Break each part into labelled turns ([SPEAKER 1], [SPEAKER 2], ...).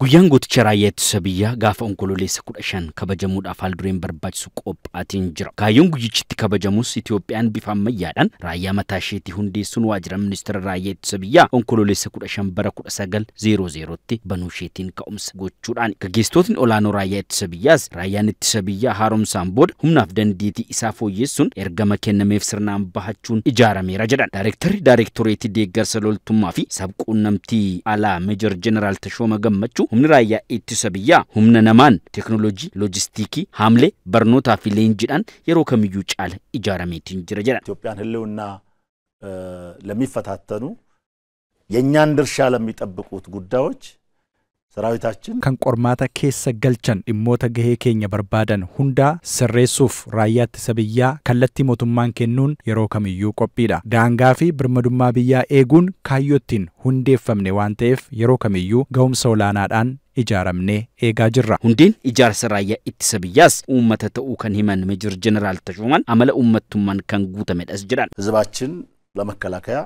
[SPEAKER 1] Guyyaan gooticha raayyaa biyyaa gaafa onkololeessa kudha shan kabajamuudhaaf haal dureen barbaachisu qophaatiin jira. Kaayyoon guyyichitti kabajamus Itoophiyaan bifa ammayyaadhaan raayyaa mataa isheetii hundeessuun waajjira ministeera raayyaa ittisa biyyaa onkololeessa kudha shan bara kudha sagal zeeroo zeerootti banuu isheetiin ka'umsa gochuudhaan. Gaggeessitootni olaanoo raayyaa ittisa biyyaas raayyaan ittisa biyyaa haaromsaan booda humnaaf dandeetii isaa fooyyessuun ergama kennameef sirnaan bahachuun ijaarameera jedhan. Daayirektarri Daayirektoreetii deeggarsa loltummaa fi sabquunnamtii alaa Meejar Jeneraal Tashooma Gammachuu humni raayyaa ittisa biyyaa humna namaan teeknooloojii loojistiikii haamlee
[SPEAKER 2] barnootaa fi leenjiidhaan yeroo kamiyyuu caala ijaarameetiin jira jedha. Itoophiyaan illee ህልውና ለሚፈታተኑ የእኛን ድርሻ ለሚጠብቁት ጉዳዮች
[SPEAKER 3] ሰራዊታችን ከንቆርማተ ኬሰ ገልቸን ድሞተ ገሄ ኬኘ በርባደን ሁንዳ ስሬሱፍ ራያ ኢትሰ ከለቲ ሞቱማን ኬኑን የሮ ከምዩ ቆጲዳ ዳንጋፊ ብርመዱማ ብያ ኤጉን ካዮቲን ሁንዴፈምኔ ዋንተኤፍ የሮ ከምዩ ገውም ሰው ኢጃረምኔ ኤጋ ሁንዴን ኢጃርሰ ራያ ኢትሰ ኡመተ
[SPEAKER 2] ተኡ ከን ሂመን ጀነራል ተሾማን አመለ ኡመቱማን ከንጉ ተመደስ ጅዳን ህዝባችን ለመከላከያ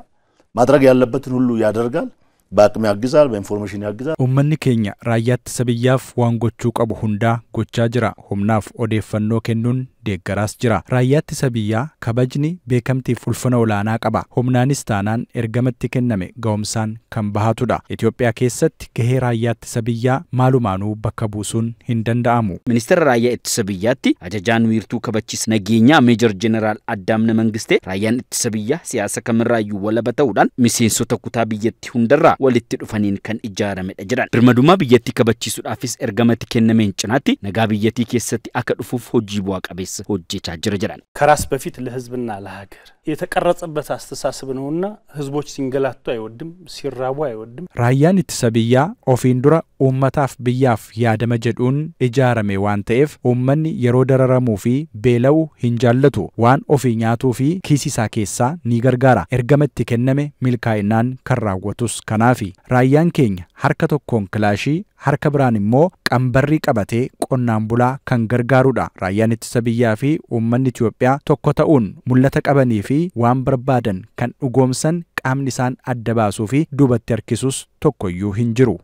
[SPEAKER 2] ማድረግ ያለበትን ሁሉ ያደርጋል። በአቅም ያግዛል፣ በኢንፎርሜሽን ያግዛል።
[SPEAKER 3] ኡመኒ ኬኛ ራያት ሰብያፍ ዋንጎቹ ቀቡ ሁንዳ ጎቻ ጅራ ሁምናፍ ኦዴፈኖ ኬኑን deeggaraas jira. Raayyattisa biyyaa kabajni beekamtiif ulfana olaanaa qaba. Humnaanis taanaan ergamatti kenname ga'umsaan kan bahatudha. Itoophiyaa keessatti gahee raayyattisa biyyaa maalumaanuu bakka buusuun hin danda'amu.
[SPEAKER 1] Ministeera raayyaa ittisa biyyaatti ajajaan wiirtuu kabachiisa nageenyaa meejar jeneraal Addaamna Mangistee raayyaan ittisa biyyaa siyaasa kamirraayyuu walaba ta'uudhaan miseensota kutaa biyyatti hundarraa walitti dhufaniin kan ijaaramedha jedhan. Birmadummaa biyyatti kabachiisuudhaafis ergamatti kennameen cinaatti nagaa biyyattii keessatti akka dhufuuf
[SPEAKER 3] hojii bu'aa qabeessa. እንዲደርስ ውጅቻ ጅርጅራል
[SPEAKER 2] ከራስ በፊት ለህዝብና ለሀገር የተቀረጸበት አስተሳሰብ ነውና ህዝቦች ሲንገላቱ አይወድም፣ ሲራቡ አይወድም።
[SPEAKER 3] ራያን ኢትሰብያ ኦፊን ዱራ uummataaf biyyaaf yaadama jedhuun ijaarame waan ta'eef uummanni yeroo dararamuu fi beela'u hin jaallatu waan ofii nyaatuu fi kiisiisaa keessaa ni gargaara ergama itti kenname milkaa'inaan kan raawwatus kanaafi raayyaan keenya harka tokkoon kilaashii harka biraan immoo qambarrii qabatee qonnaan bulaa kan gargaarudha. Raayyaan ittisa biyyaa fi uummanni Itiyoophiyaa tokko ta'uun mul'ata qabanii fi waan barbaadan kan dhugoomsan qaamni isaan adda baasuu fi duubatti harkisus tokkoyyuu hin jiru.